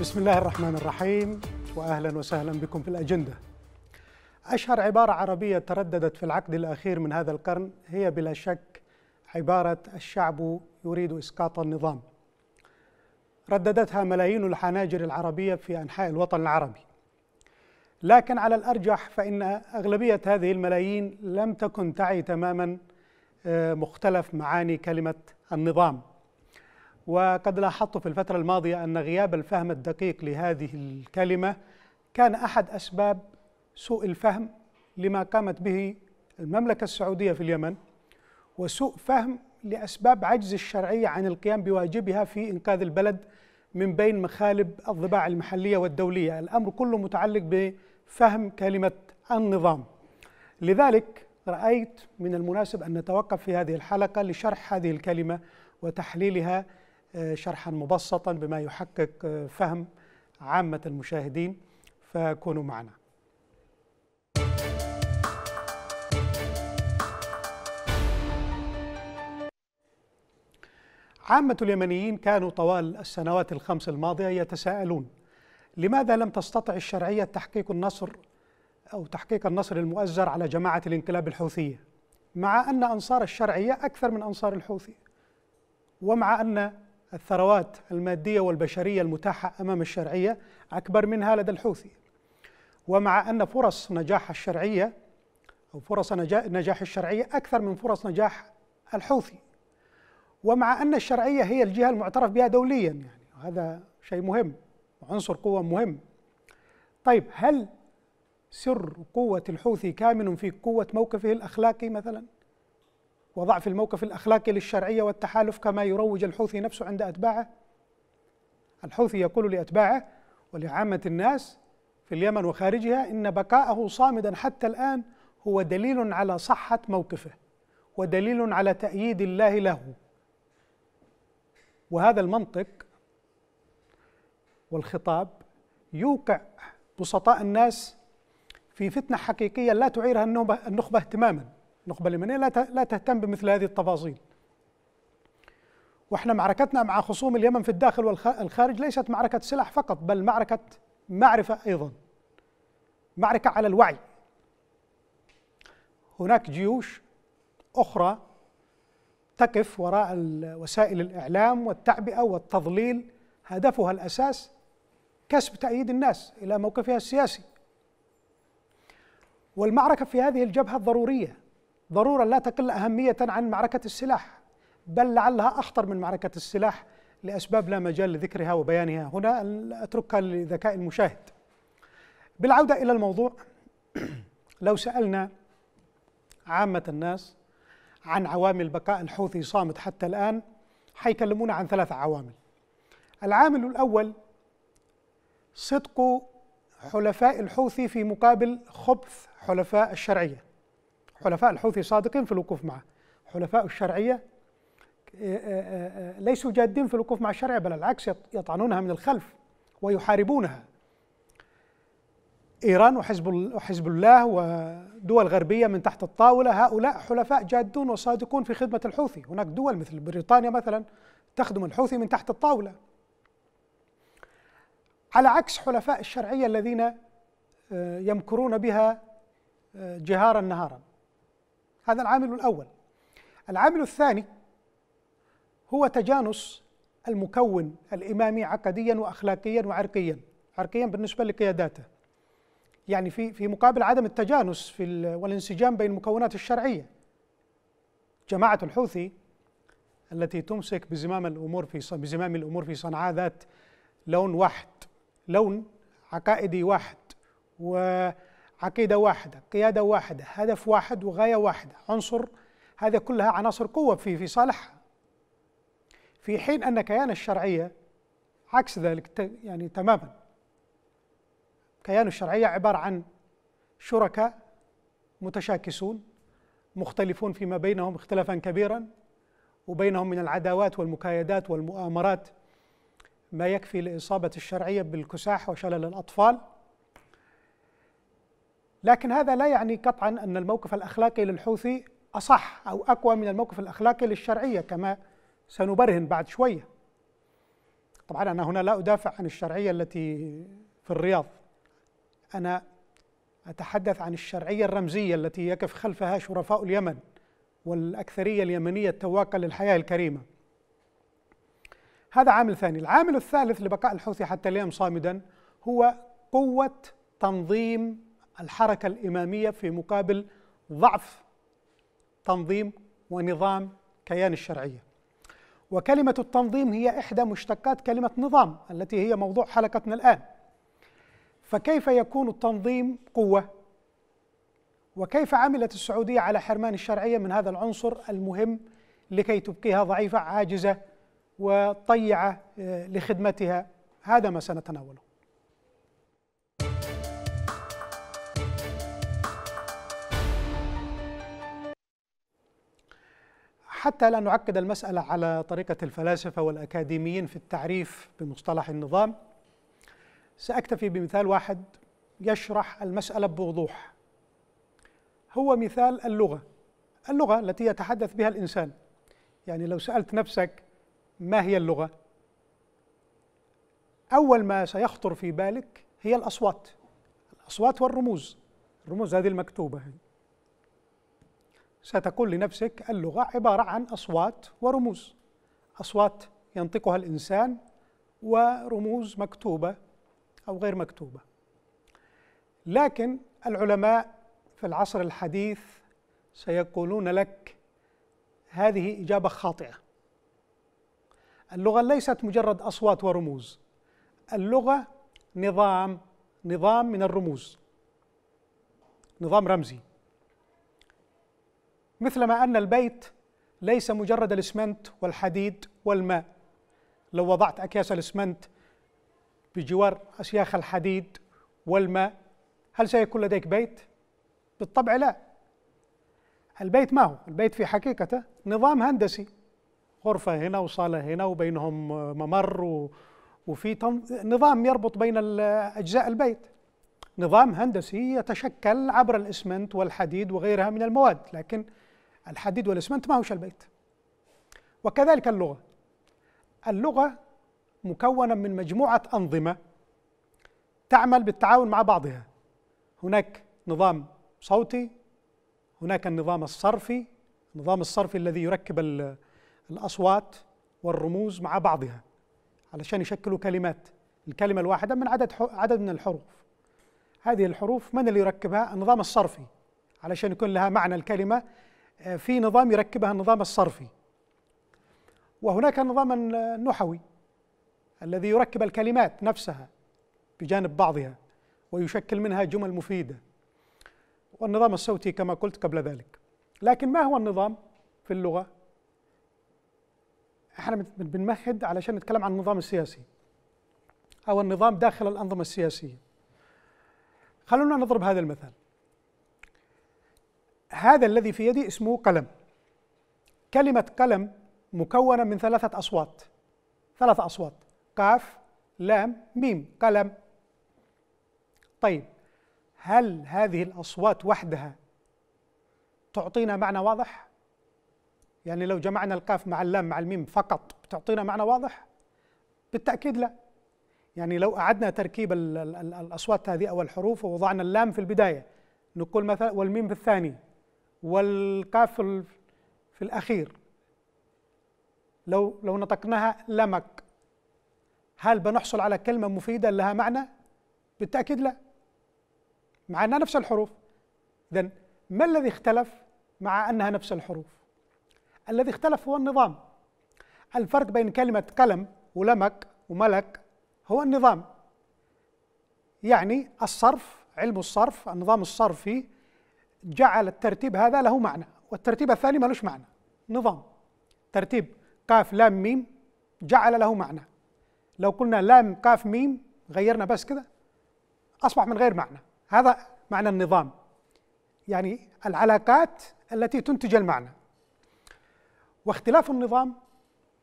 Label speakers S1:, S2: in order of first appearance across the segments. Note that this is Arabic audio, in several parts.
S1: بسم الله الرحمن الرحيم واهلا وسهلا بكم في الاجنده. اشهر عباره عربيه ترددت في العقد الاخير من هذا القرن هي بلا شك عباره الشعب يريد اسقاط النظام. رددتها ملايين الحناجر العربيه في انحاء الوطن العربي. لكن على الارجح فان اغلبيه هذه الملايين لم تكن تعي تماما آه، مختلف معاني كلمه النظام وقد لاحظت في الفترة الماضية أن غياب الفهم الدقيق لهذه الكلمة كان أحد أسباب سوء الفهم لما قامت به المملكة السعودية في اليمن وسوء فهم لأسباب عجز الشرعية عن القيام بواجبها في إنقاذ البلد من بين مخالب الضباع المحلية والدولية الأمر كله متعلق بفهم كلمة النظام لذلك رأيت من المناسب أن نتوقف في هذه الحلقة لشرح هذه الكلمة وتحليلها آه، شرحا مبسطا بما يحقق آه، فهم عامة المشاهدين فكونوا معنا عامة اليمنيين كانوا طوال السنوات الخمس الماضية يتساءلون لماذا لم تستطع الشرعية تحقيق النصر أو تحقيق النصر المؤزر على جماعة الانقلاب الحوثية مع أن أنصار الشرعية أكثر من أنصار الحوثي ومع أن الثروات المادية والبشرية المتاحة أمام الشرعية أكبر منها لدى الحوثي ومع أن فرص نجاح الشرعية أو فرص نجاح الشرعية أكثر من فرص نجاح الحوثي ومع أن الشرعية هي الجهة المعترف بها دوليا يعني هذا شيء مهم وعنصر قوة مهم طيب هل سر قوة الحوثي كامن في قوة موقفه الأخلاقي مثلا وضعف الموقف الأخلاقي للشرعية والتحالف كما يروج الحوثي نفسه عند أتباعه الحوثي يقول لأتباعه ولعامة الناس في اليمن وخارجها إن بقاءه صامدا حتى الآن هو دليل على صحة موقفه ودليل على تأييد الله له وهذا المنطق والخطاب يوقع بسطاء الناس في فتنة حقيقية لا تعيرها النخبة اهتماما النخبه اليمنيه لا لا تهتم بمثل هذه التفاصيل واحنا معركتنا مع خصوم اليمن في الداخل والخارج ليست معركه سلاح فقط بل معركه معرفه ايضا معركه على الوعي هناك جيوش اخرى تقف وراء وسائل الاعلام والتعبئه والتضليل هدفها الاساس كسب تأييد الناس إلى موقفها السياسي والمعركة في هذه الجبهة ضرورية ضرورة لا تقل أهمية عن معركة السلاح بل لعلها أخطر من معركة السلاح لأسباب لا مجال لذكرها وبيانها هنا أتركها لذكاء المشاهد بالعودة إلى الموضوع لو سألنا عامة الناس عن عوامل بقاء الحوثي صامت حتى الآن حيكلمونا عن ثلاث عوامل العامل الأول صدق حلفاء الحوثي في مقابل خبث حلفاء الشرعية حلفاء الحوثي صادقين في الوقوف معه حلفاء الشرعية آه، آه، آه، ليسوا جادين في الوقوف مع الشرعية بل العكس يطعنونها من الخلف ويحاربونها إيران وحزب وحزب الله ودول غربية من تحت الطاولة هؤلاء حلفاء جادون وصادقون في خدمة الحوثي هناك دول مثل بريطانيا مثلا تخدم الحوثي من تحت الطاولة على عكس حلفاء الشرعية الذين يمكرون بها جهارا نهارا هذا العامل الأول العامل الثاني هو تجانس المكون الإمامي عقديا وأخلاقيا وعرقيا عرقيا بالنسبة لقياداته يعني في في مقابل عدم التجانس في والانسجام بين المكونات الشرعية جماعة الحوثي التي تمسك بزمام الأمور في بزمام الأمور في صنعاء ذات لون واحد لون عقائدي واحد و عقيدة واحدة قيادة واحدة هدف واحد وغاية واحدة عنصر هذا كلها عناصر قوة في في صالحها في حين أن كيان الشرعية عكس ذلك يعني تماما كيان الشرعية عبارة عن شركاء متشاكسون مختلفون فيما بينهم اختلافا كبيرا وبينهم من العداوات والمكايدات والمؤامرات ما يكفي لإصابة الشرعية بالكساح وشلل الأطفال لكن هذا لا يعني قطعا أن الموقف الأخلاقي للحوثي أصح أو أقوى من الموقف الأخلاقي للشرعية كما سنبرهن بعد شوية طبعا أنا هنا لا أدافع عن الشرعية التي في الرياض أنا أتحدث عن الشرعية الرمزية التي يقف خلفها شرفاء اليمن والأكثرية اليمنية التواقة للحياة الكريمة هذا عامل ثاني العامل الثالث لبقاء الحوثي حتى اليوم صامدا هو قوة تنظيم الحركة الإمامية في مقابل ضعف تنظيم ونظام كيان الشرعية وكلمة التنظيم هي إحدى مشتقات كلمة نظام التي هي موضوع حلقتنا الآن فكيف يكون التنظيم قوة؟ وكيف عملت السعودية على حرمان الشرعية من هذا العنصر المهم لكي تبقيها ضعيفة عاجزة وطيعة آه، لخدمتها هذا ما سنتناوله حتى لا نعقد المسألة على طريقة الفلاسفة والأكاديميين في التعريف بمصطلح النظام سأكتفي بمثال واحد يشرح المسألة بوضوح هو مثال اللغة اللغة التي يتحدث بها الإنسان يعني لو سألت نفسك ما هي اللغة؟ أول ما سيخطر في بالك هي الأصوات الأصوات والرموز الرموز هذه المكتوبة ستقول لنفسك اللغة عبارة عن أصوات ورموز أصوات ينطقها الإنسان ورموز مكتوبة أو غير مكتوبة لكن العلماء في العصر الحديث سيقولون لك هذه إجابة خاطئة اللغة ليست مجرد أصوات ورموز اللغة نظام نظام من الرموز نظام رمزي مثلما أن البيت ليس مجرد الإسمنت والحديد والماء لو وضعت أكياس الإسمنت بجوار أسياخ الحديد والماء هل سيكون لديك بيت؟ بالطبع لا البيت ما هو؟ البيت في حقيقته نظام هندسي غرفة هنا وصالة هنا وبينهم ممر و... وفي تن... نظام يربط بين أجزاء البيت نظام هندسي يتشكل عبر الإسمنت والحديد وغيرها من المواد لكن الحديد والاسمنت ما هوش البيت وكذلك اللغة اللغة مكونة من مجموعة أنظمة تعمل بالتعاون مع بعضها هناك نظام صوتي هناك النظام الصرفي النظام الصرفي الذي يركب الأصوات والرموز مع بعضها علشان يشكلوا كلمات الكلمة الواحدة من عدد عدد من الحروف هذه الحروف من اللي يركبها النظام الصرفي علشان يكون لها معنى الكلمة آه، في نظام يركبها النظام الصرفي وهناك النظام النحوي الذي يركب الكلمات نفسها بجانب بعضها ويشكل منها جمل مفيده والنظام الصوتي كما قلت قبل ذلك لكن ما هو النظام في اللغه احنا بنمهد علشان نتكلم عن النظام السياسي او النظام داخل الانظمه السياسيه خلونا نضرب هذا المثال هذا الذي في يدي اسمه قلم كلمة قلم مكونة من ثلاثة أصوات ثلاث أصوات قاف لام ميم قلم طيب هل هذه الأصوات وحدها تعطينا معنى واضح؟ يعني لو جمعنا القاف مع اللام مع الميم فقط بتعطينا معنى واضح؟ بالتأكيد لا يعني لو أعدنا تركيب الأصوات هذه أو الحروف ووضعنا اللام في البداية نقول مثلا والميم في الثاني والقاف في الأخير لو لو نطقناها لمك هل بنحصل على كلمة مفيدة لها معنى؟ بالتأكيد لا مع أنها نفس الحروف إذا ما الذي اختلف مع أنها نفس الحروف؟ الذي اختلف هو النظام الفرق بين كلمة قلم ولمك وملك هو النظام يعني الصرف علم الصرف النظام الصرفي جعل الترتيب هذا له معنى والترتيب الثاني ملوش معنى نظام ترتيب قاف لام ميم جعل له معنى لو قلنا لام قاف ميم غيرنا بس كذا أصبح من غير معنى هذا معنى النظام يعني العلاقات التي تنتج المعنى واختلاف النظام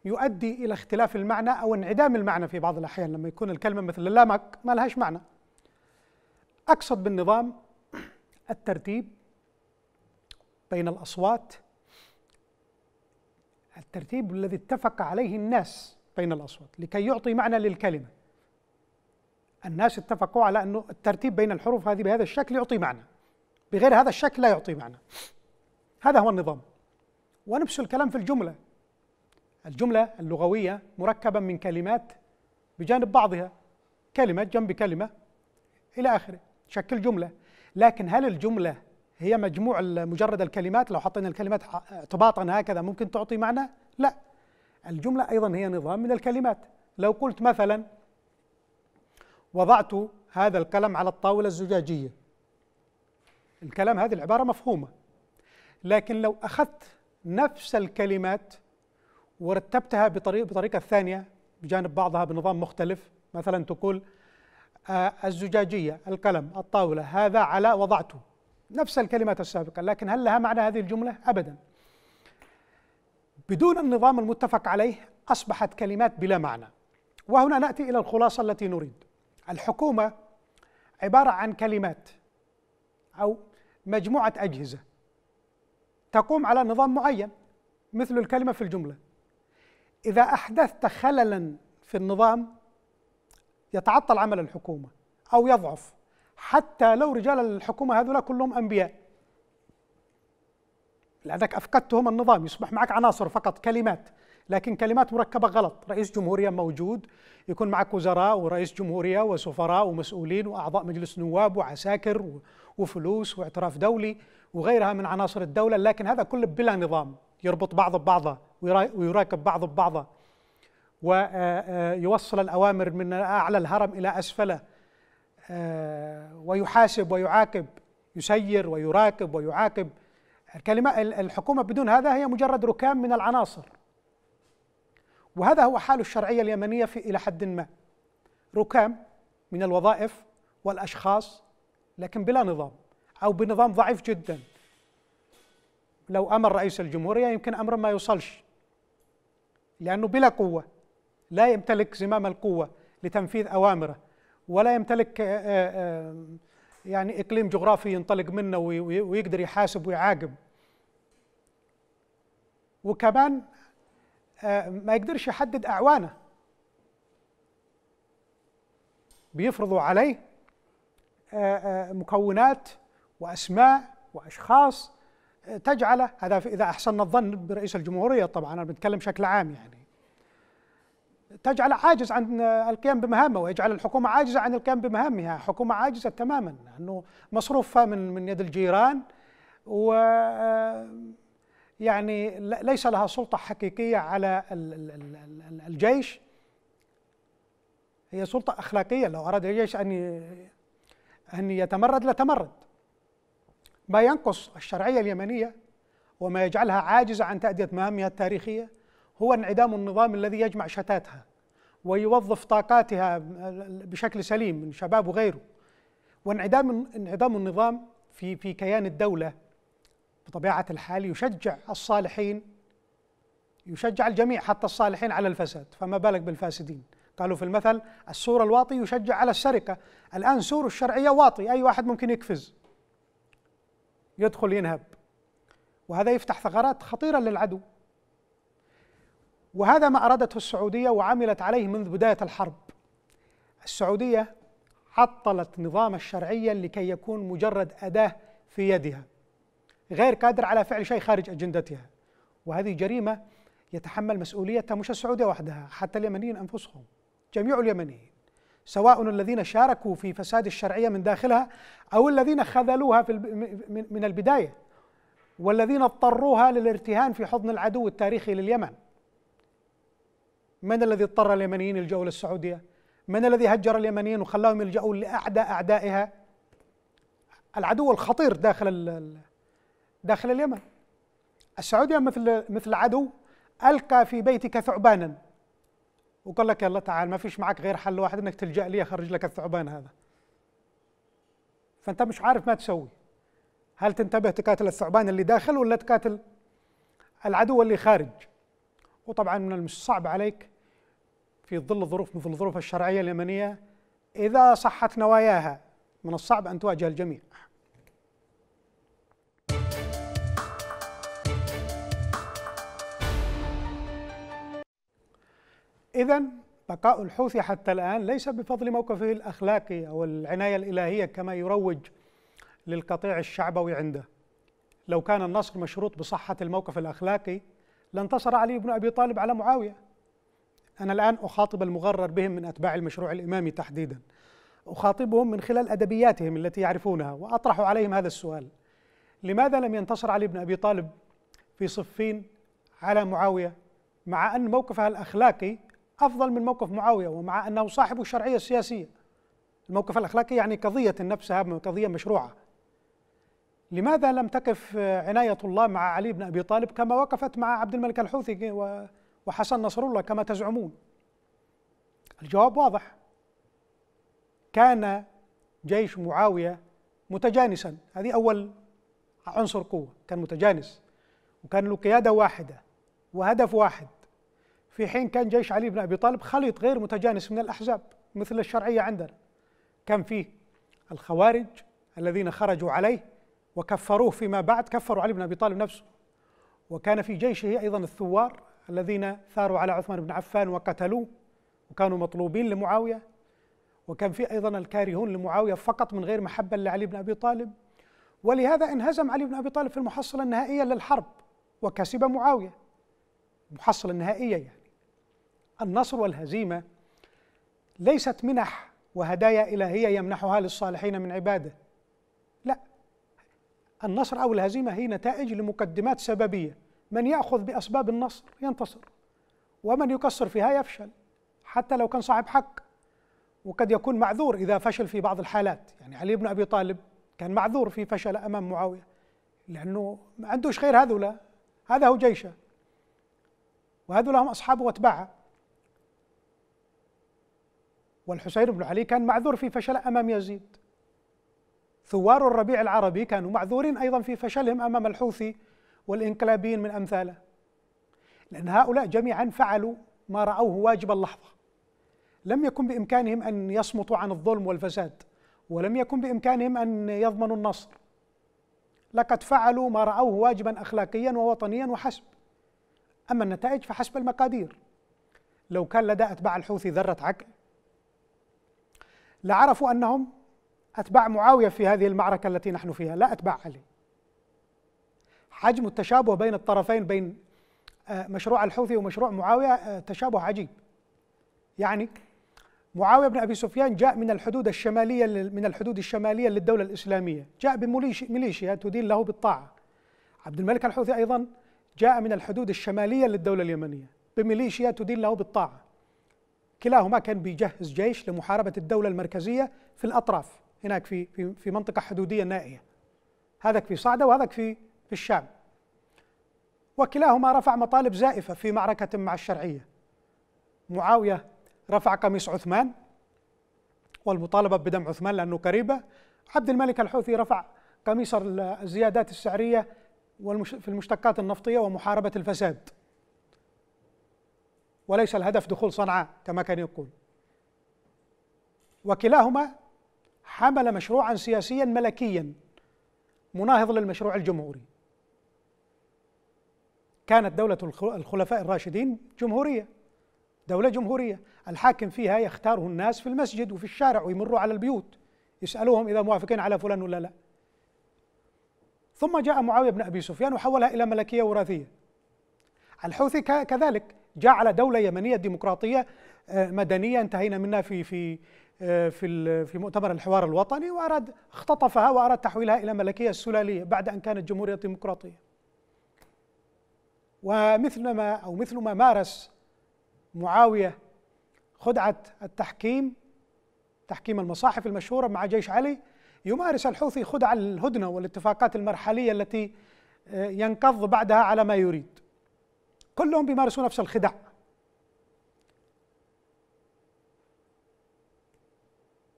S1: يؤدي إلى اختلاف المعنى أو انعدام المعنى في بعض الأحيان لما يكون الكلمة مثل اللامك ما لهاش معنى أقصد بالنظام الترتيب بين الأصوات الترتيب الذي اتفق عليه الناس بين الأصوات لكي يعطي معنى للكلمة الناس اتفقوا على أنه الترتيب بين الحروف هذه بهذا الشكل يعطي معنى بغير هذا الشكل لا يعطي معنى هذا هو النظام ونفس الكلام في الجملة الجملة اللغوية مركبة من كلمات بجانب بعضها كلمة جنب كلمة إلى آخره شكل جملة لكن هل الجملة هي مجموع مجرد الكلمات لو حطينا الكلمات اعتباطا هكذا ممكن تعطي معنى لا الجملة أيضا هي نظام من الكلمات لو قلت مثلا وضعت هذا القلم على الطاولة الزجاجية الكلام هذه العبارة مفهومة لكن لو أخذت نفس الكلمات ورتبتها بطريق بطريقة ثانية بجانب بعضها بنظام مختلف مثلا تقول آه الزجاجية القلم الطاولة هذا على وضعته نفس الكلمة السابقة لكن هل لها معنى هذه الجملة؟ أبدا بدون النظام المتفق عليه أصبحت كلمات بلا معنى وهنا نأتي إلى الخلاصة التي نريد الحكومة عبارة عن كلمات أو مجموعة أجهزة تقوم على نظام معين مثل الكلمة في الجملة إذا أحدثت خللا في النظام يتعطل عمل الحكومة أو يضعف حتى لو رجال الحكومه هذول كلهم انبياء لانك افقدتهم النظام يصبح معك عناصر فقط كلمات لكن كلمات مركبه غلط رئيس جمهوريه موجود يكون معك وزراء ورئيس جمهوريه وسفراء ومسؤولين واعضاء مجلس نواب وعساكر وفلوس واعتراف دولي وغيرها من عناصر الدوله لكن هذا كله بلا نظام يربط بعضه ببعضه ويراكب بعضه ببعضه ويوصل الأوامر من أعلى الهرم إلى أسفله آه، ويحاسب ويعاقب يسير ويراقب ويعاقب الكلمة الحكومة بدون هذا هي مجرد ركام من العناصر وهذا هو حال الشرعية اليمنية في إلى حد ما ركام من الوظائف والأشخاص لكن بلا نظام أو بنظام ضعيف جدا لو أمر رئيس الجمهورية يمكن أمر ما يوصلش لأنه بلا قوة لا يمتلك زمام القوة لتنفيذ أوامره ولا يمتلك آه، آه، آه، يعني اقليم جغرافي ينطلق منه ويقدر يحاسب ويعاقب وكمان ما يقدرش يحدد اعوانه بيفرضوا عليه مكونات واسماء واشخاص تجعله هذا اذا احسنا الظن برئيس الجمهوريه طبعا انا بتكلم بشكل عام يعني تجعل عاجز عن القيام بمهامه ويجعل الحكومة عاجزة عن القيام بمهامها حكومة عاجزة تماما لانه مصروفها من من يد الجيران و يعني ليس لها سلطة حقيقية على الجيش هي سلطة أخلاقية لو أراد الجيش أن أن يتمرد لتمرد ما ينقص الشرعية اليمنية وما يجعلها عاجزة عن تأدية مهامها التاريخية هو انعدام النظام الذي يجمع شتاتها ويوظف طاقاتها بشكل سليم من شباب وغيره وانعدام انعدام النظام في في كيان الدوله بطبيعه الحال يشجع الصالحين يشجع الجميع حتى الصالحين على الفساد فما بالك بالفاسدين قالوا في المثل السور الواطي يشجع على السرقه الان سور الشرعيه واطي اي واحد ممكن يقفز يدخل ينهب وهذا يفتح ثغرات خطيره للعدو وهذا ما أرادته السعودية وعملت عليه منذ بداية الحرب السعودية عطلت نظام الشرعية لكي يكون مجرد أداة في يدها غير قادر على فعل شيء خارج أجندتها وهذه جريمة يتحمل مسؤوليتها مش السعودية وحدها حتى اليمنيين أنفسهم جميع اليمنيين سواء الذين شاركوا في فساد الشرعية من داخلها أو الذين خذلوها في من البداية والذين اضطروها للارتهان في حضن العدو التاريخي لليمن من الذي اضطر اليمنيين يلجأوا للسعودية من الذي هجر اليمنيين وخلاهم يلجأوا لأعداء أعدائها العدو الخطير داخل داخل اليمن السعودية مثل مثل عدو ألقى في بيتك ثعبانا وقال لك يلا تعال ما فيش معك غير حل واحد انك تلجأ لي اخرج لك الثعبان هذا فانت مش عارف ما تسوي هل تنتبه تقاتل الثعبان اللي داخل ولا تقاتل العدو اللي خارج وطبعا من الصعب عليك في ظل ظروف مثل الظروف الشرعية اليمنية إذا صحت نواياها من الصعب أن تواجه الجميع إذا بقاء الحوثي حتى الآن ليس بفضل موقفه الأخلاقي أو العناية الإلهية كما يروج للقطيع الشعبوي عنده لو كان النصر مشروط بصحة الموقف الأخلاقي لانتصر علي بن أبي طالب على معاوية أنا الآن أخاطب المغرر بهم من أتباع المشروع الإمامي تحديدا أخاطبهم من خلال أدبياتهم التي يعرفونها وأطرح عليهم هذا السؤال لماذا لم ينتصر علي بن أبي طالب في صفين على معاوية مع أن موقفها الأخلاقي أفضل من موقف معاوية ومع أنه صاحب الشرعية السياسية الموقف الأخلاقي يعني قضية نفسها قضية مشروعة لماذا لم تقف عناية الله مع علي بن أبي طالب كما وقفت مع عبد الملك الحوثي وحسن نصر الله كما تزعمون الجواب واضح كان جيش معاوية متجانسا هذه أول عنصر قوة كان متجانس وكان له قيادة واحدة وهدف واحد في حين كان جيش علي بن أبي طالب خليط غير متجانس من الأحزاب مثل الشرعية عندنا كان فيه الخوارج الذين خرجوا عليه وكفروه فيما بعد كفروا علي بن أبي طالب نفسه وكان في جيشه أيضا الثوار الذين ثاروا على عثمان بن عفان وقتلوه وكانوا مطلوبين لمعاوية وكان في أيضا الكارهون لمعاوية فقط من غير محبة لعلي بن أبي طالب ولهذا انهزم علي بن أبي طالب في المحصلة النهائية للحرب وكسب معاوية المحصلة النهائية يعني النصر والهزيمة ليست منح وهدايا إلهية يمنحها للصالحين من عباده لا النصر أو الهزيمة هي نتائج لمقدمات سببية من ياخذ باسباب النصر ينتصر ومن يكسر فيها يفشل حتى لو كان صاحب حق وقد يكون معذور اذا فشل في بعض الحالات يعني علي بن ابي طالب كان معذور في فشل امام معاويه لانه ما عندوش غير هذولا هذا هو جيشه وهذولا هم اصحابه واتباعه والحسين بن علي كان معذور في فشل امام يزيد ثوار الربيع العربي كانوا معذورين ايضا في فشلهم امام الحوثي والإنقلابيين من أمثاله لأن هؤلاء جميعا فعلوا ما رأوه واجب اللحظة لم يكن بإمكانهم أن يصمتوا عن الظلم والفساد ولم يكن بإمكانهم أن يضمنوا النصر لقد فعلوا ما رأوه واجبا أخلاقيا ووطنيا وحسب أما النتائج فحسب المقادير لو كان لدى أتباع الحوثي ذرة عقل لعرفوا أنهم أتباع معاوية في هذه المعركة التي نحن فيها لا أتباع علي حجم التشابه بين الطرفين بين آه، مشروع الحوثي ومشروع معاويه آه، تشابه عجيب. يعني معاويه بن ابي سفيان جاء من الحدود الشماليه من الحدود الشماليه للدوله الاسلاميه، جاء بميليشيا تدين له بالطاعه. عبد الملك الحوثي ايضا جاء من الحدود الشماليه للدوله اليمنيه، بميليشيا تدين له بالطاعه. كلاهما كان بيجهز جيش لمحاربه الدوله المركزيه في الاطراف هناك في في, منطقه حدوديه نائيه. هذاك في صعده وهذاك في في الشام وكلاهما رفع مطالب زائفة في معركة مع الشرعية معاوية رفع قميص عثمان والمطالبة بدم عثمان لأنه قريبة عبد الملك الحوثي رفع قميص الزيادات السعرية في المشتقات النفطية ومحاربة الفساد وليس الهدف دخول صنعاء كما كان يقول وكلاهما حمل مشروعا سياسيا ملكيا مناهض للمشروع الجمهوري كانت دولة الخلفاء الراشدين جمهورية دولة جمهورية الحاكم فيها يختاره الناس في المسجد وفي الشارع ويمروا على البيوت يسألوهم إذا موافقين على فلان ولا لا ثم جاء معاوية بن أبي سفيان وحولها إلى ملكية وراثية الحوثي كذلك جعل دولة يمنية ديمقراطية آه، مدنية انتهينا منها في في آه، في في مؤتمر الحوار الوطني وأراد اختطفها وأراد تحويلها إلى ملكية سلالية بعد أن كانت جمهورية ديمقراطية ومثل ما أو مثل ما مارس معاوية خدعة التحكيم تحكيم المصاحف المشهورة مع جيش علي يمارس الحوثي خدع الهدنة والاتفاقات المرحلية التي آه، ينقض بعدها على ما يريد كلهم بيمارسون نفس الخدع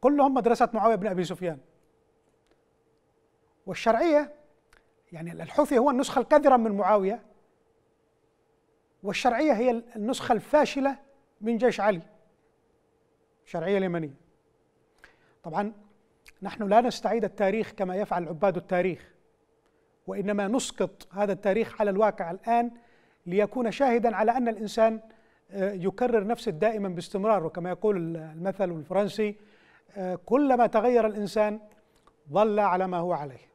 S1: كلهم مدرسة معاوية بن أبي سفيان والشرعية يعني الحوثي هو النسخة القذرة من معاوية والشرعية هي النسخة الفاشلة من جيش علي الشرعية اليمنية طبعا نحن لا نستعيد التاريخ كما يفعل عباد التاريخ وإنما نسقط هذا التاريخ على الواقع الآن ليكون شاهدا على أن الإنسان آه، يكرر نفسه دائما باستمرار وكما يقول المثل الفرنسي آه، كلما تغير الإنسان ظل على ما هو عليه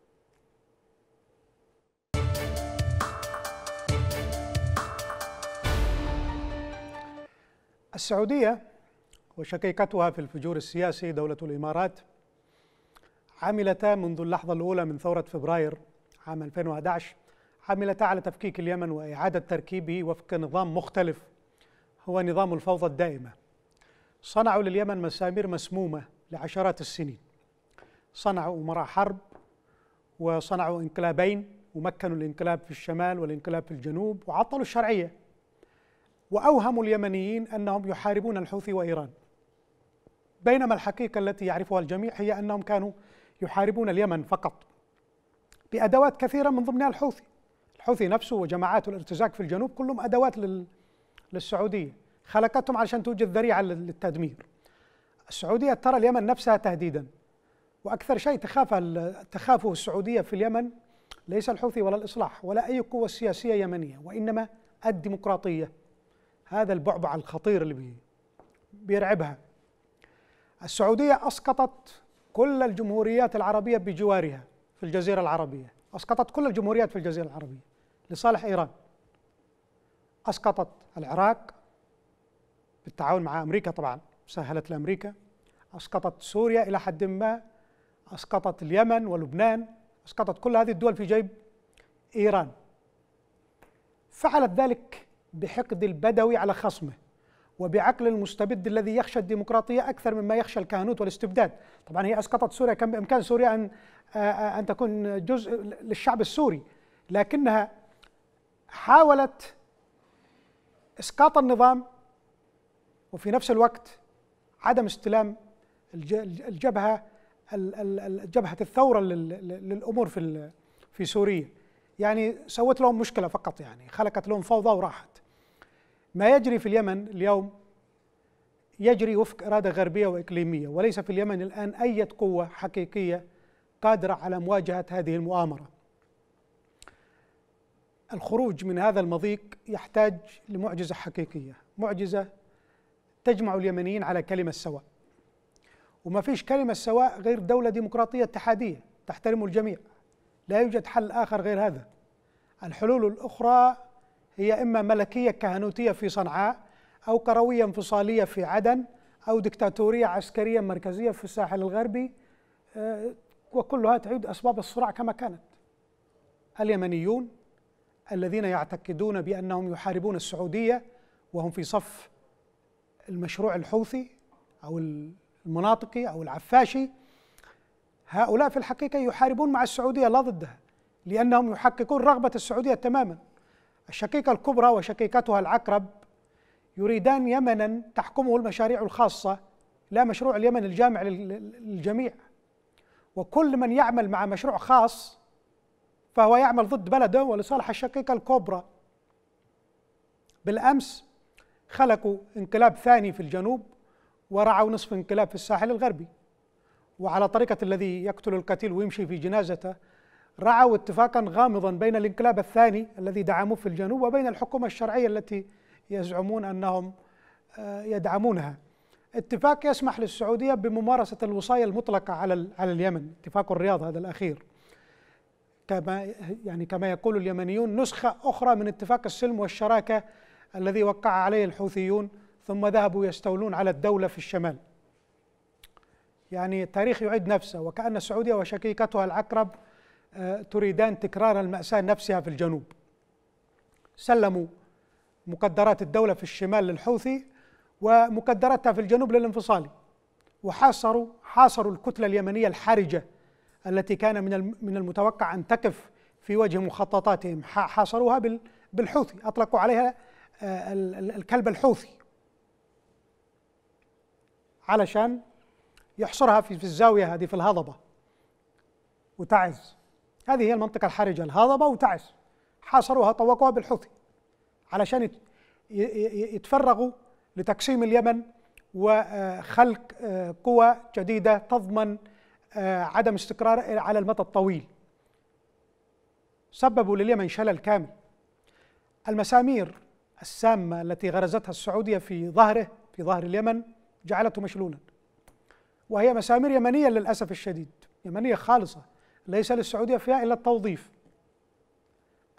S1: السعودية وشقيقتها في الفجور السياسي دولة الإمارات عملتا منذ اللحظة الأولى من ثورة فبراير عام 2011 عملتا على تفكيك اليمن وإعادة تركيبه وفق نظام مختلف هو نظام الفوضى الدائمة صنعوا لليمن مسامير مسمومة لعشرات السنين صنعوا أمراء حرب وصنعوا انقلابين ومكنوا الانقلاب في الشمال والانقلاب في الجنوب وعطلوا الشرعية واوهموا اليمنيين انهم يحاربون الحوثي وايران بينما الحقيقه التي يعرفها الجميع هي انهم كانوا يحاربون اليمن فقط بادوات كثيره من ضمنها الحوثي الحوثي نفسه وجماعات الارتزاق في الجنوب كلهم ادوات لل... للسعوديه خلقتهم علشان توجد ذريعه للتدمير السعوديه ترى اليمن نفسها تهديدا واكثر شيء تخافه تخافه السعوديه في اليمن ليس الحوثي ولا الاصلاح ولا اي قوه سياسيه يمنيه وانما الديمقراطيه هذا البعبع الخطير اللي بيرعبها السعودية أسقطت كل الجمهوريات العربية بجوارها في الجزيرة العربية أسقطت كل الجمهوريات في الجزيرة العربية لصالح إيران أسقطت العراق بالتعاون مع أمريكا طبعا سهلت لأمريكا أسقطت سوريا إلى حد ما أسقطت اليمن ولبنان أسقطت كل هذه الدول في جيب إيران فعلت ذلك بحقد البدوي على خصمه وبعقل المستبد الذي يخشى الديمقراطية أكثر مما يخشى الكهنوت والاستبداد طبعا هي أسقطت سوريا كان بإمكان سوريا أن, أن تكون جزء للشعب السوري لكنها حاولت إسقاط النظام وفي نفس الوقت عدم استلام الجبهة جبهة الثورة للأمور في في سوريا يعني سوت لهم مشكلة فقط يعني خلقت لهم فوضى وراحت ما يجري في اليمن اليوم يجري وفق إرادة غربية وإقليمية وليس في اليمن الآن أي قوة حقيقية قادرة على مواجهة هذه المؤامرة الخروج من هذا المضيق يحتاج لمعجزة حقيقية معجزة تجمع اليمنيين على كلمة سواء وما فيش كلمة سواء غير دولة ديمقراطية اتحادية تحترم الجميع لا يوجد حل آخر غير هذا الحلول الأخرى هي إما ملكية كهنوتية في صنعاء أو قروية انفصالية في عدن أو دكتاتورية عسكرية مركزية في الساحل الغربي آه، وكلها تعيد أسباب الصراع كما كانت اليمنيون الذين يعتقدون بأنهم يحاربون السعودية وهم في صف المشروع الحوثي أو المناطقي أو العفاشي هؤلاء في الحقيقة يحاربون مع السعودية لا ضدها لأنهم يحققون رغبة السعودية تماما الشقيقة الكبرى وشقيقتها العقرب يريدان يمنا تحكمه المشاريع الخاصة لا مشروع اليمن الجامع للجميع وكل من يعمل مع مشروع خاص فهو يعمل ضد بلده ولصالح الشقيقة الكبرى بالأمس خلقوا انقلاب ثاني في الجنوب ورعوا نصف انقلاب في الساحل الغربي وعلى طريقة الذي يقتل القتيل ويمشي في جنازته رعوا اتفاقا غامضا بين الانقلاب الثاني الذي دعموه في الجنوب وبين الحكومة الشرعية التي يزعمون أنهم آه، يدعمونها اتفاق يسمح للسعودية بممارسة الوصاية المطلقة على على اليمن اتفاق الرياض هذا الأخير كما يعني كما يقول اليمنيون نسخة أخرى من اتفاق السلم والشراكة الذي وقع عليه الحوثيون ثم ذهبوا يستولون على الدولة في الشمال يعني التاريخ يعيد نفسه وكأن السعودية وشقيقتها العقرب تريدان تكرار المأساة نفسها في الجنوب سلموا مقدرات الدولة في الشمال للحوثي ومقدراتها في الجنوب للانفصالي وحاصروا حاصروا الكتلة اليمنية الحرجة التي كان من من المتوقع أن تقف في وجه مخططاتهم حاصروها بالحوثي أطلقوا عليها آه، الكلب الحوثي علشان يحصرها في الزاوية هذه في الهضبة وتعز هذه هي المنطقة الحرجة الهضبة وتعس حاصروها طوقوها بالحوثي علشان يتفرغوا لتقسيم اليمن وخلق آه، قوى جديدة تضمن آه، عدم استقرار على المدى الطويل سببوا لليمن شلل كامل المسامير السامة التي غرزتها السعودية في ظهره في ظهر اليمن جعلته مشلولا وهي مسامير يمنية للأسف الشديد يمنية خالصة ليس للسعودية فيها إلا التوظيف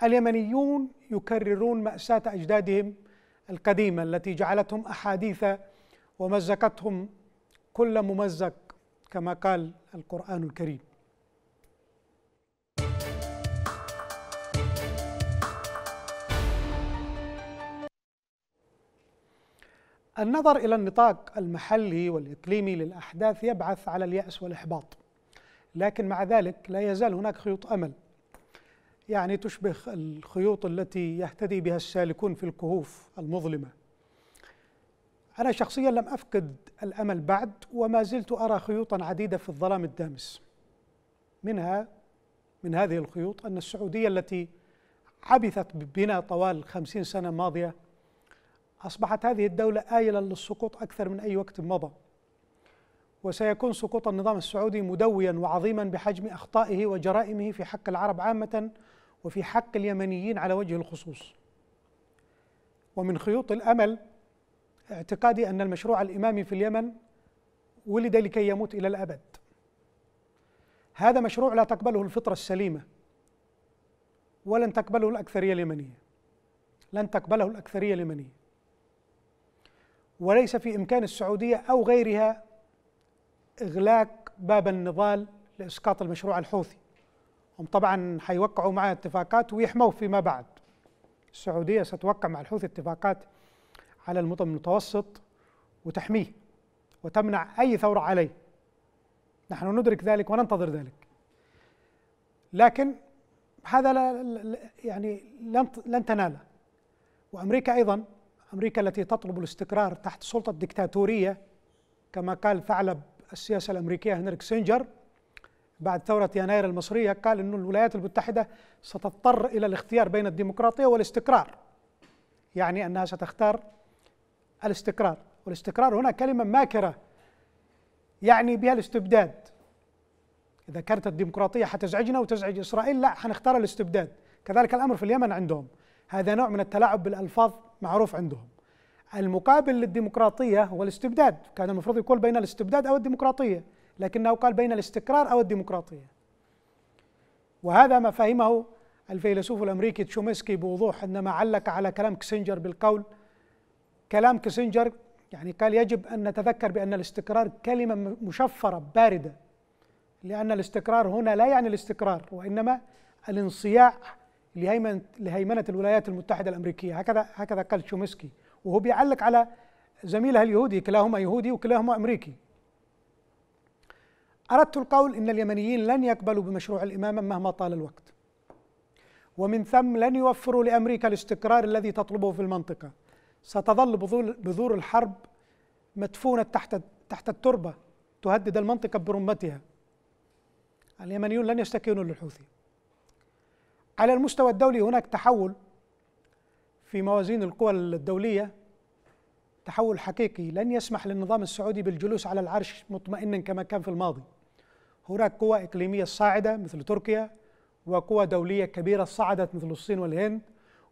S1: اليمنيون يكررون مأساة أجدادهم القديمة التي جعلتهم أحاديث ومزقتهم كل ممزق كما قال القرآن الكريم النظر إلى النطاق المحلي والإقليمي للأحداث يبعث على اليأس والإحباط لكن مع ذلك لا يزال هناك خيوط امل يعني تشبه الخيوط التي يهتدي بها السالكون في الكهوف المظلمه انا شخصيا لم افقد الامل بعد وما زلت ارى خيوطا عديده في الظلام الدامس منها من هذه الخيوط ان السعوديه التي عبثت بنا طوال خمسين سنه ماضيه اصبحت هذه الدوله ايلا للسقوط اكثر من اي وقت مضى وسيكون سقوط النظام السعودي مدويا وعظيما بحجم أخطائه وجرائمه في حق العرب عامة وفي حق اليمنيين على وجه الخصوص ومن خيوط الأمل اعتقادي أن المشروع الإمامي في اليمن ولد لكي يموت إلى الأبد هذا مشروع لا تقبله الفطرة السليمة ولن تقبله الأكثرية اليمنية لن تقبله الأكثرية اليمنية وليس في إمكان السعودية أو غيرها إغلاق باب النضال لإسقاط المشروع الحوثي هم طبعا حيوقعوا معه اتفاقات ويحموه فيما بعد السعودية ستوقع مع الحوثي اتفاقات على المطم المتوسط وتحميه وتمنع أي ثورة عليه نحن ندرك ذلك وننتظر ذلك لكن هذا لا يعني لن لن تناله وامريكا ايضا امريكا التي تطلب الاستقرار تحت سلطه دكتاتوريه كما قال ثعلب السياسة الأمريكية هنريك سينجر بعد ثورة يناير المصرية قال أن الولايات المتحدة ستضطر إلى الاختيار بين الديمقراطية والاستقرار يعني أنها ستختار الاستقرار والاستقرار هنا كلمة ماكرة يعني بها الاستبداد إذا كانت الديمقراطية حتزعجنا وتزعج إسرائيل لا حنختار الاستبداد كذلك الأمر في اليمن عندهم هذا نوع من التلاعب بالألفاظ معروف عندهم المقابل للديمقراطية هو الاستبداد كان المفروض يقول بين الاستبداد أو الديمقراطية لكنه قال بين الاستقرار أو الديمقراطية وهذا ما فهمه الفيلسوف الأمريكي تشومسكي بوضوح عندما علق على كلام كسنجر بالقول كلام كسنجر يعني قال يجب أن نتذكر بأن الاستقرار كلمة مشفرة باردة لأن الاستقرار هنا لا يعني الاستقرار وإنما الانصياع لهيمنة الولايات المتحدة الأمريكية هكذا هكذا قال تشومسكي وهو بيعلق على زميلها اليهودي كلاهما يهودي وكلاهما امريكي اردت القول ان اليمنيين لن يقبلوا بمشروع الامامه مهما طال الوقت ومن ثم لن يوفروا لامريكا الاستقرار الذي تطلبه في المنطقه ستظل بذور الحرب مدفونه تحت تحت التربه تهدد المنطقه برمتها اليمنيون لن يستكينوا للحوثي على المستوى الدولي هناك تحول في موازين القوى الدولية تحول حقيقي لن يسمح للنظام السعودي بالجلوس على العرش مطمئنا كما كان في الماضي هناك قوى إقليمية صاعدة مثل تركيا وقوى دولية كبيرة صعدت مثل الصين والهند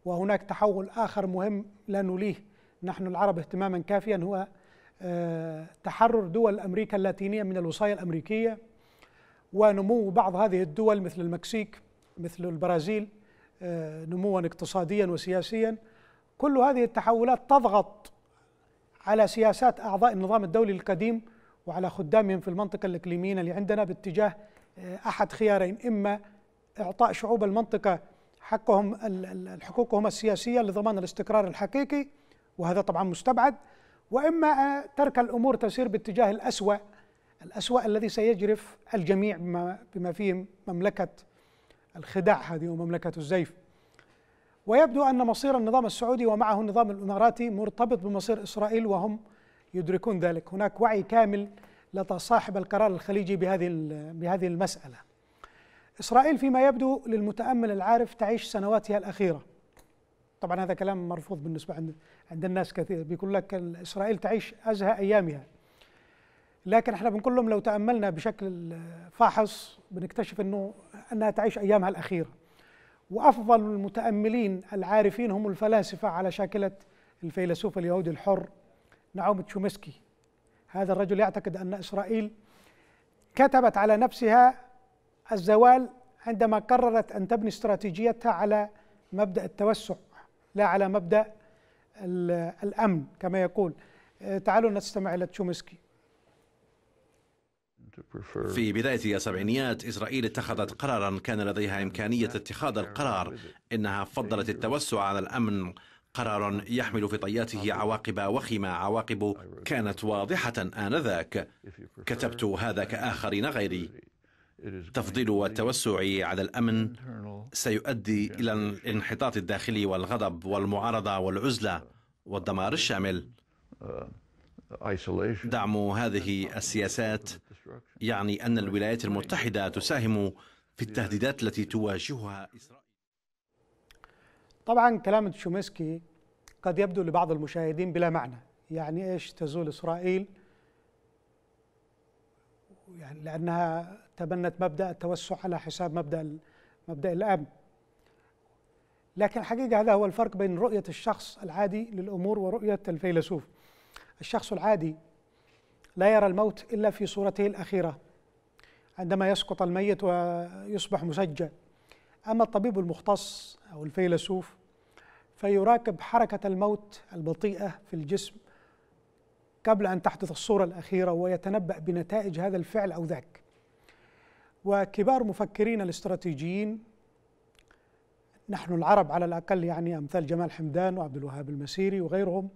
S1: وهناك تحول آخر مهم لا نوليه نحن العرب اهتماما كافيا هو آه، تحرر دول أمريكا اللاتينية من الوصاية الأمريكية ونمو بعض هذه الدول مثل المكسيك مثل البرازيل آه، نموا اقتصاديا وسياسيا كل هذه التحولات تضغط على سياسات اعضاء النظام الدولي القديم وعلى خدامهم في المنطقه الاقليميين اللي عندنا باتجاه آه، احد خيارين اما اعطاء شعوب المنطقه حقهم حقوقهم السياسيه لضمان الاستقرار الحقيقي وهذا طبعا مستبعد واما آه، ترك الامور تسير باتجاه الاسوا الاسوا الذي سيجرف الجميع بما فيهم مملكه الخداع هذه ومملكة الزيف ويبدو أن مصير النظام السعودي ومعه النظام الإماراتي مرتبط بمصير إسرائيل وهم يدركون ذلك هناك وعي كامل لدى صاحب القرار الخليجي بهذه بهذه المسألة إسرائيل فيما يبدو للمتأمل العارف تعيش سنواتها الأخيرة طبعا هذا كلام مرفوض بالنسبة عند الناس كثير بيقول لك إسرائيل تعيش أزهى أيامها لكن احنا بنقول لهم لو تاملنا بشكل فاحص بنكتشف انه انها تعيش ايامها الاخيره وافضل المتاملين العارفين هم الفلاسفه على شاكله الفيلسوف اليهودي الحر نعوم تشومسكي هذا الرجل يعتقد ان اسرائيل كتبت على نفسها الزوال عندما قررت ان تبني استراتيجيتها على مبدا التوسع لا على مبدا الامن كما يقول تعالوا نستمع الى تشومسكي في بداية السبعينيات إسرائيل اتخذت قرارا كان لديها إمكانية اتخاذ القرار إنها فضلت التوسع على الأمن قرار يحمل في طياته عواقب وخيمة عواقب كانت واضحة آنذاك كتبت هذا كآخرين غيري تفضيل التوسع على الأمن سيؤدي إلى الانحطاط الداخلي والغضب والمعارضة والعزلة والدمار الشامل uh, دعم هذه السياسات يعني أن الولايات المتحدة تساهم في التهديدات التي تواجهها إسرائيل طبعا كلام تشومسكي قد يبدو لبعض المشاهدين بلا معنى يعني إيش تزول إسرائيل يعني لأنها تبنت مبدأ التوسع على حساب مبدأ مبدأ الأمن لكن الحقيقة هذا هو الفرق بين رؤية الشخص العادي للأمور ورؤية الفيلسوف الشخص العادي لا يرى الموت إلا في صورته الأخيرة عندما يسقط الميت ويصبح مسجى أما الطبيب المختص أو الفيلسوف فيراقب حركة الموت البطيئة في الجسم قبل أن تحدث الصورة الأخيرة ويتنبأ بنتائج هذا الفعل أو ذاك وكبار مفكرين الاستراتيجيين نحن العرب على الأقل يعني أمثال جمال حمدان وعبد الوهاب المسيري وغيرهم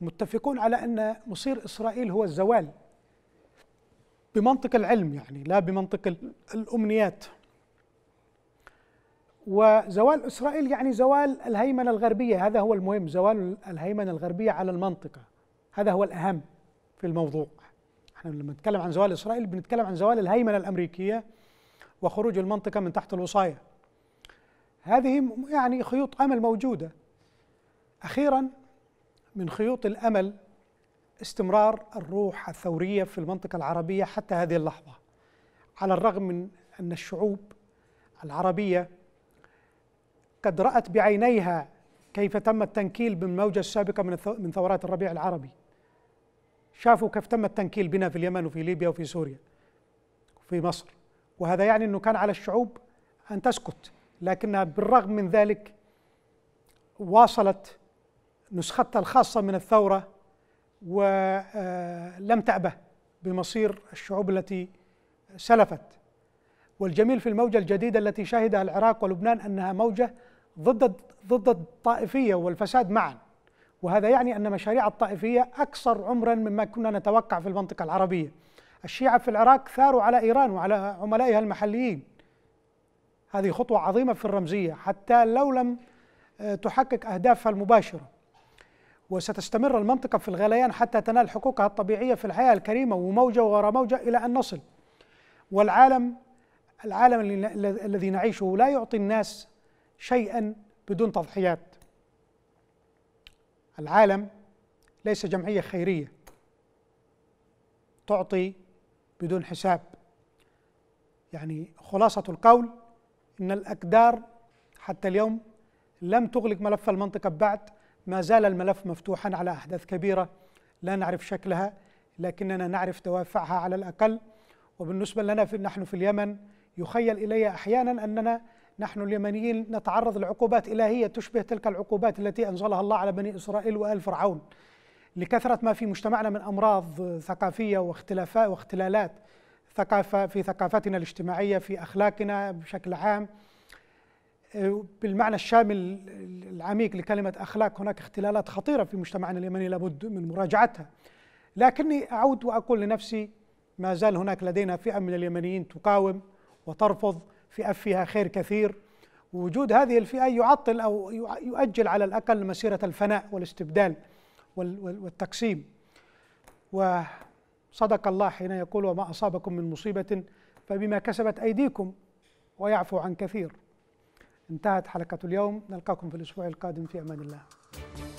S1: متفقون على أن مصير إسرائيل هو الزوال بمنطق العلم يعني لا بمنطق الأمنيات وزوال إسرائيل يعني زوال الهيمنة الغربية هذا هو المهم زوال الهيمنة الغربية على المنطقة هذا هو الأهم في الموضوع احنا لما نتكلم عن زوال إسرائيل بنتكلم عن زوال الهيمنة الأمريكية وخروج المنطقة من تحت الوصاية هذه يعني خيوط أمل موجودة أخيرا من خيوط الامل استمرار الروح الثوريه في المنطقه العربيه حتى هذه اللحظه على الرغم من ان الشعوب العربيه قد رات بعينيها كيف تم التنكيل بالموجه السابقه من من ثورات الربيع العربي شافوا كيف تم التنكيل بنا في اليمن وفي ليبيا وفي سوريا وفي مصر وهذا يعني انه كان على الشعوب ان تسكت لكنها بالرغم من ذلك واصلت نسختها الخاصة من الثورة ولم آه، تعبه بمصير الشعوب التي سلفت والجميل في الموجة الجديدة التي شهدها العراق ولبنان أنها موجة ضد ضد الطائفية والفساد معا وهذا يعني أن مشاريع الطائفية أكثر عمرا مما كنا نتوقع في المنطقة العربية الشيعة في العراق ثاروا على إيران وعلى عملائها المحليين هذه خطوة عظيمة في الرمزية حتى لو لم آه، تحقق أهدافها المباشرة وستستمر المنطقة في الغليان حتى تنال حقوقها الطبيعية في الحياة الكريمة وموجة وراء موجة إلى أن نصل والعالم العالم الذي نعيشه لا يعطي الناس شيئا بدون تضحيات العالم ليس جمعية خيرية تعطي بدون حساب يعني خلاصة القول إن الأقدار حتى اليوم لم تغلق ملف المنطقة بعد ما زال الملف مفتوحا على أحداث كبيرة لا نعرف شكلها لكننا نعرف دوافعها على الأقل وبالنسبة لنا في نحن في اليمن يخيل إلي أحيانا أننا نحن اليمنيين نتعرض لعقوبات إلهية تشبه تلك العقوبات التي أنزلها الله على بني إسرائيل وآل فرعون لكثرة ما في مجتمعنا من أمراض ثقافية واختلافات واختلالات ثقافة في ثقافتنا الاجتماعية في أخلاقنا بشكل عام بالمعنى الشامل العميق لكلمة أخلاق هناك اختلالات خطيرة في مجتمعنا اليمني لابد من مراجعتها لكني أعود وأقول لنفسي ما زال هناك لدينا فئة من اليمنيين تقاوم وترفض فئة فيها خير كثير وجود هذه الفئة يعطل أو يؤجل على الأقل مسيرة الفناء والاستبدال والتقسيم وصدق الله حين يقول وما أصابكم من مصيبة فبما كسبت أيديكم ويعفو عن كثير انتهت حلقة اليوم نلقاكم في الأسبوع القادم في أمان الله